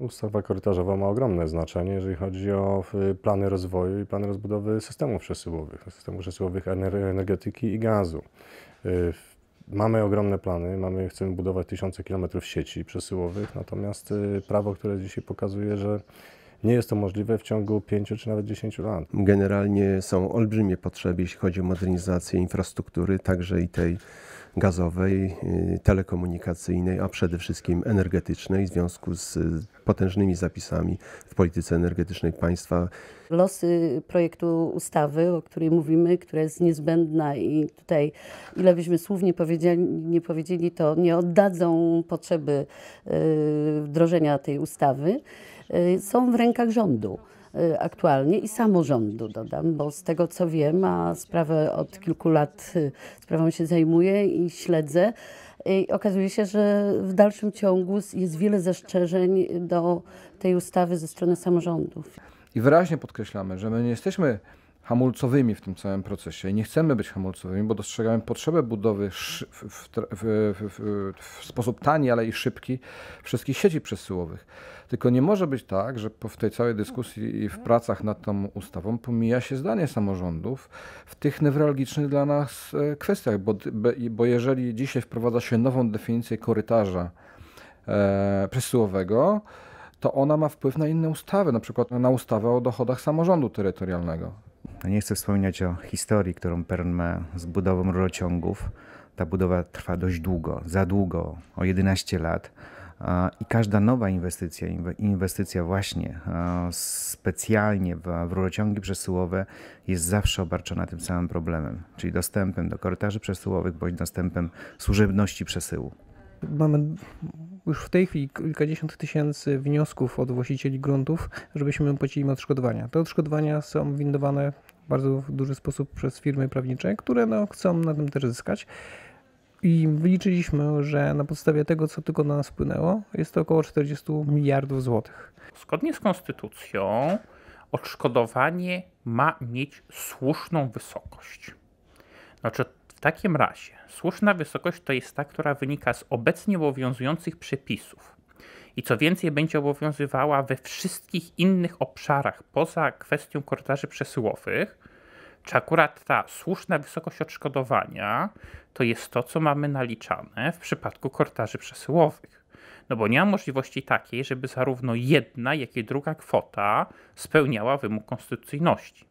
Ustawa korytarzowa ma ogromne znaczenie, jeżeli chodzi o plany rozwoju i plany rozbudowy systemów przesyłowych, systemów przesyłowych energetyki i gazu. Y, mamy ogromne plany, mamy, chcemy budować tysiące kilometrów sieci przesyłowych, natomiast y, prawo, które dzisiaj pokazuje, że nie jest to możliwe w ciągu 5 czy nawet 10 lat. Generalnie są olbrzymie potrzeby, jeśli chodzi o modernizację infrastruktury, także i tej gazowej, y, telekomunikacyjnej, a przede wszystkim energetycznej w związku z y, potężnymi zapisami w polityce energetycznej państwa. Losy projektu ustawy, o której mówimy, która jest niezbędna i tutaj ile byśmy słów nie powiedzieli, nie powiedzieli to nie oddadzą potrzeby y, wdrożenia tej ustawy. Y, są w rękach rządu y, aktualnie i samorządu, dodam, bo z tego co wiem, a sprawę od kilku lat y, sprawą się zajmuję i śledzę. I okazuje się, że w dalszym ciągu jest wiele zastrzeżeń do tej ustawy ze strony samorządów. I wyraźnie podkreślamy, że my nie jesteśmy hamulcowymi w tym całym procesie. I nie chcemy być hamulcowymi, bo dostrzegamy potrzebę budowy w, w, w, w, sposób tani, ale i szybki wszystkich sieci przesyłowych. Tylko nie może być tak, że po, w tej całej dyskusji i w pracach nad tą ustawą pomija się zdanie samorządów w tych newralgicznych dla nas e, kwestiach, bo, bo jeżeli dzisiaj wprowadza się nową definicję korytarza e, przesyłowego, to ona ma wpływ na inne ustawy, na przykład na ustawę o dochodach samorządu terytorialnego. No nie chcę wspominać o historii, którą Perm ma z budową rurociągów. Ta budowa trwa dość długo, za długo, o 11 lat. I każda nowa inwestycja, inwestycja właśnie specjalnie w rurociągi przesyłowe jest zawsze obarczona tym samym problemem, czyli dostępem do korytarzy przesyłowych bądź dostępem służebności przesyłu. Mamy już w tej chwili kilkadziesiąt tysięcy wniosków od właścicieli gruntów, żebyśmy płacili im odszkodowania. Te odszkodowania są windowane bardzo w duży sposób przez firmy prawnicze, które no, chcą na tym też zyskać. I wyliczyliśmy, że na podstawie tego, co tylko na nas wpłynęło, jest to około 40 miliardów złotych. Zgodnie z konstytucją, odszkodowanie ma mieć słuszną wysokość. Znaczy, w takim razie słuszna wysokość to jest ta, która wynika z obecnie obowiązujących przepisów i co więcej będzie obowiązywała we wszystkich innych obszarach poza kwestią korytarzy przesyłowych, czy akurat ta słuszna wysokość odszkodowania to jest to, co mamy naliczane w przypadku korytarzy przesyłowych. No bo nie ma możliwości takiej, żeby zarówno jedna, jak i druga kwota spełniała wymóg konstytucyjności.